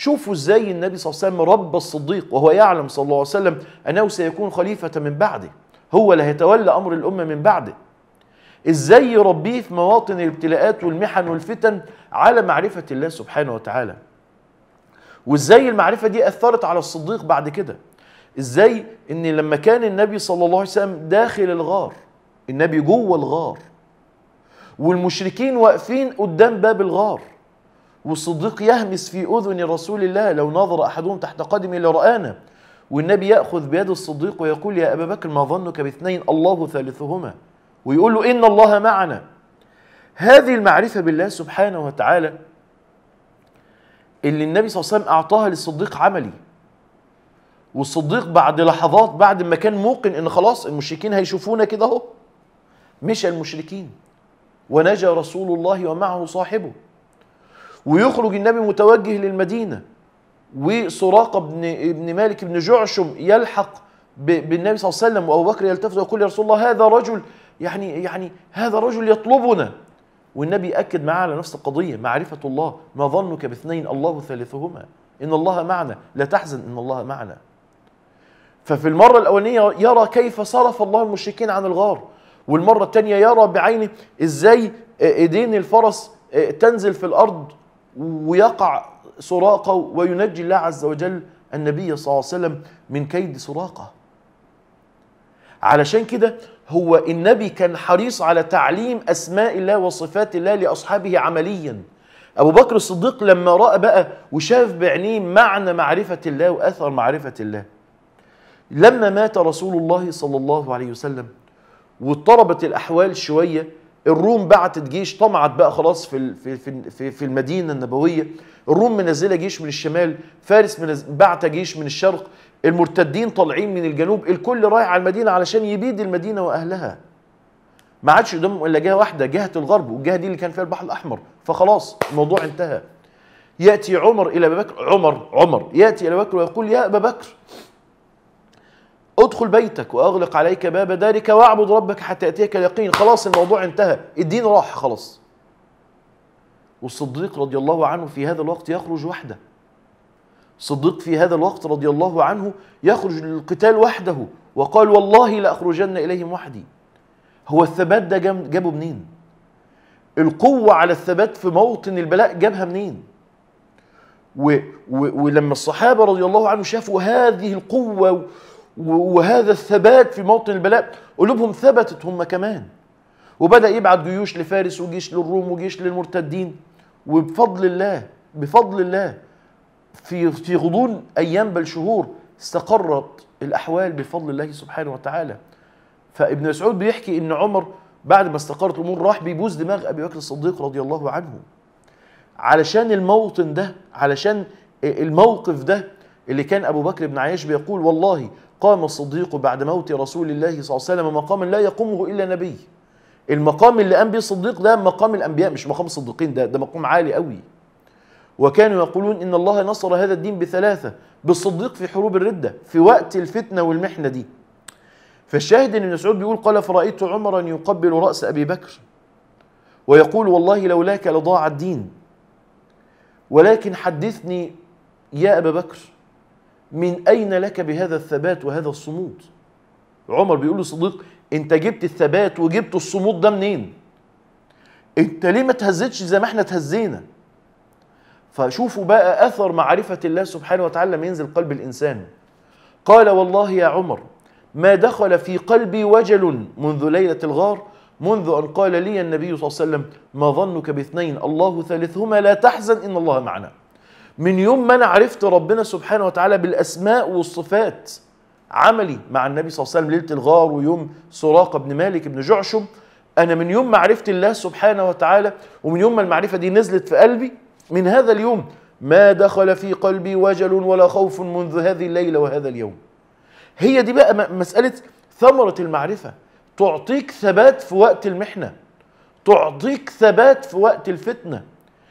شوفوا ازاي النبي صلى الله عليه وسلم رب الصديق وهو يعلم صلى الله عليه وسلم انه سيكون خليفه من بعده هو اللي هيتولى امر الامه من بعده ازاي يربيه في مواطن الابتلاءات والمحن والفتن على معرفه الله سبحانه وتعالى وازاي المعرفه دي اثرت على الصديق بعد كده ازاي ان لما كان النبي صلى الله عليه وسلم داخل الغار النبي جوه الغار والمشركين واقفين قدام باب الغار والصديق يهمس في أذن رسول الله لو نظر أحدهم تحت قدمي لرآنا والنبي يأخذ بيد الصديق ويقول يا أبا بكر ما ظنك باثنين الله ثالثهما ويقول له إن الله معنا هذه المعرفة بالله سبحانه وتعالى اللي النبي صلى الله عليه وسلم أعطاها للصديق عملي والصديق بعد لحظات بعد ما كان موقن ان خلاص المشركين هيشوفونا كده اهو مشى المشركين ونجى رسول الله ومعه صاحبه ويخرج النبي متوجه للمدينة وسراقة بن ابن مالك بن جعشم يلحق بالنبي صلى الله عليه وسلم وابو بكر يلتفت ويقول يا رسول الله هذا رجل يعني يعني هذا رجل يطلبنا والنبي اكد معاه على نفس القضيه معرفه الله ما ظنك باثنين الله ثالثهما ان الله معنا لا تحزن ان الله معنا ففي المره الاولانيه يرى كيف صرف الله المشركين عن الغار والمره الثانيه يرى بعينه ازاي ايدين الفرس إيه، تنزل في الارض ويقع سراقة وينجي الله عز وجل النبي صلى الله عليه وسلم من كيد سراقة علشان كده هو النبي كان حريص على تعليم أسماء الله وصفات الله لأصحابه عمليا أبو بكر الصديق لما رأى بقى وشاف بعينيه معنى معرفة الله وأثر معرفة الله لما مات رسول الله صلى الله عليه وسلم واضطربت الأحوال شوية الروم بعتت جيش طمعت بقى خلاص في في في في المدينه النبويه الروم منزله جيش من الشمال فارس بعت جيش من الشرق المرتدين طالعين من الجنوب الكل رايح على المدينه علشان يبيد المدينه واهلها ما عادش قدامهم الا جهه واحده جهه الغرب والجهه دي اللي كان فيها البحر الاحمر فخلاص الموضوع انتهى ياتي عمر الى ابي بكر عمر عمر ياتي الى بكر ويقول يا ابا بكر ادخل بيتك واغلق عليك باب دارك واعبد ربك حتى ياتيك اليقين خلاص الموضوع انتهى الدين راح خلاص والصديق رضي الله عنه في هذا الوقت يخرج وحده الصديق في هذا الوقت رضي الله عنه يخرج للقتال وحده وقال والله لأخرجن إليهم وحدي هو الثبات ده جابه منين القوة على الثبات في موطن البلاء جابها منين و و ولما الصحابة رضي الله عنه شافوا هذه القوة وهذا الثبات في موطن البلاء قلوبهم ثبتت هم كمان وبدأ يبعت جيوش لفارس وجيش للروم وجيش للمرتدين وبفضل الله بفضل الله في في غضون ايام بل شهور استقرت الاحوال بفضل الله سبحانه وتعالى فابن مسعود بيحكي ان عمر بعد ما استقرت الامور راح بيبوس دماغ ابي بكر الصديق رضي الله عنه علشان الموطن ده علشان الموقف ده اللي كان ابو بكر بن عياش بيقول والله قام الصديق بعد موت رسول الله صلى الله عليه وسلم مقاما لا يقومه إلا نبي المقام اللي قام به الصديق ده مقام الأنبياء مش مقام الصديقين ده ده مقام عالي قوي وكانوا يقولون إن الله نصر هذا الدين بثلاثة بالصديق في حروب الردة في وقت الفتنة والمحنة دي فالشاهد ان مسعود بيقول قال فرأيت عمرا يقبل رأس أبي بكر ويقول والله لولاك لضاع الدين ولكن حدثني يا أبا بكر من أين لك بهذا الثبات وهذا الصمود عمر بيقول لصديق انت جبت الثبات وجبت الصمود ده منين انت ليه ما تهزتش زي ما احنا تهزينا فشوفوا بقى أثر معرفة الله سبحانه وتعالى لما ينزل قلب الإنسان قال والله يا عمر ما دخل في قلبي وجل منذ ليلة الغار منذ أن قال لي النبي صلى الله عليه وسلم ما ظنك باثنين الله ثالثهما لا تحزن إن الله معنا من يوم ما انا عرفت ربنا سبحانه وتعالى بالاسماء والصفات عملي مع النبي صلى الله عليه وسلم ليله الغار ويوم سراقه بن مالك بن جعشم انا من يوم ما عرفت الله سبحانه وتعالى ومن يوم ما المعرفه دي نزلت في قلبي من هذا اليوم ما دخل في قلبي وجل ولا خوف منذ هذه الليله وهذا اليوم هي دي بقى مساله ثمره المعرفه تعطيك ثبات في وقت المحنه تعطيك ثبات في وقت الفتنه